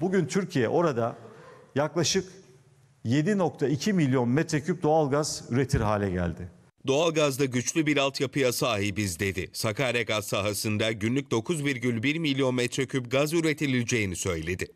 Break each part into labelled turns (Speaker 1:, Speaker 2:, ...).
Speaker 1: Bugün Türkiye orada yaklaşık 7.2 milyon metreküp doğalgaz üretir hale geldi.
Speaker 2: Doğalgazda güçlü bir altyapıya sahibiz dedi. Sakarya gaz sahasında günlük 9,1 milyon metreküp gaz üretileceğini söyledi.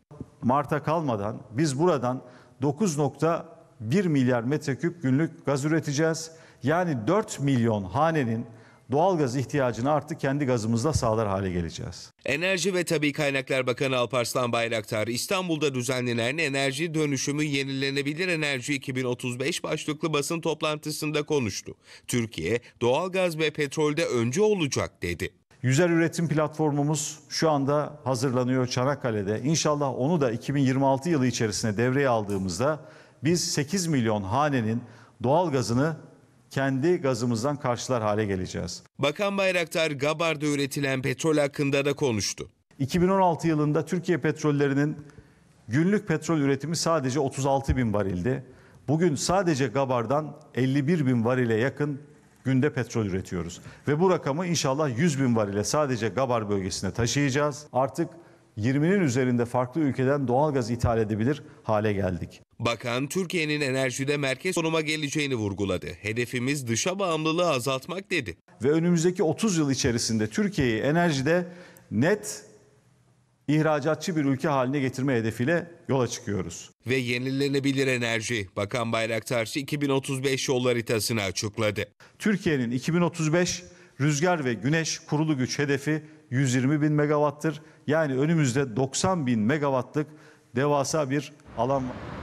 Speaker 1: Mart'a kalmadan biz buradan 9.1 milyar metreküp günlük gaz üreteceğiz. Yani 4 milyon hanenin Doğalgaz ihtiyacını artık kendi gazımızla sağlar hale geleceğiz.
Speaker 2: Enerji ve Tabi Kaynaklar Bakanı Alparslan Bayraktar, İstanbul'da düzenlenen enerji dönüşümü yenilenebilir enerji 2035 başlıklı basın toplantısında konuştu. Türkiye doğalgaz ve petrolde önce olacak
Speaker 1: dedi. Yüzer üretim platformumuz şu anda hazırlanıyor Çanakkale'de. İnşallah onu da 2026 yılı içerisinde devreye aldığımızda biz 8 milyon hanenin doğalgazını kendi gazımızdan karşılar hale geleceğiz. Bakan Bayraktar Gabar'da üretilen petrol hakkında da konuştu. 2016 yılında Türkiye petrollerinin günlük petrol üretimi sadece 36 bin varildi. Bugün sadece Gabar'dan 51 bin varile yakın günde petrol üretiyoruz. Ve bu rakamı inşallah 100 bin varile sadece Gabar bölgesine taşıyacağız. Artık 20'nin üzerinde farklı ülkeden doğal gaz ithal edebilir hale geldik.
Speaker 2: Bakan Türkiye'nin enerjide merkez konuma
Speaker 1: geleceğini vurguladı. Hedefimiz dışa bağımlılığı azaltmak dedi. Ve önümüzdeki 30 yıl içerisinde Türkiye'yi enerjide net ihracatçı bir ülke haline getirme hedefiyle yola çıkıyoruz. Ve yenilenebilir enerji Bakan Bayraktar
Speaker 2: 2035
Speaker 1: yol haritasını açıkladı. Türkiye'nin 2035 Rüzgar ve güneş kurulu güç hedefi 120 bin megawatt'tır. Yani önümüzde 90 bin megawattlık devasa bir alan var.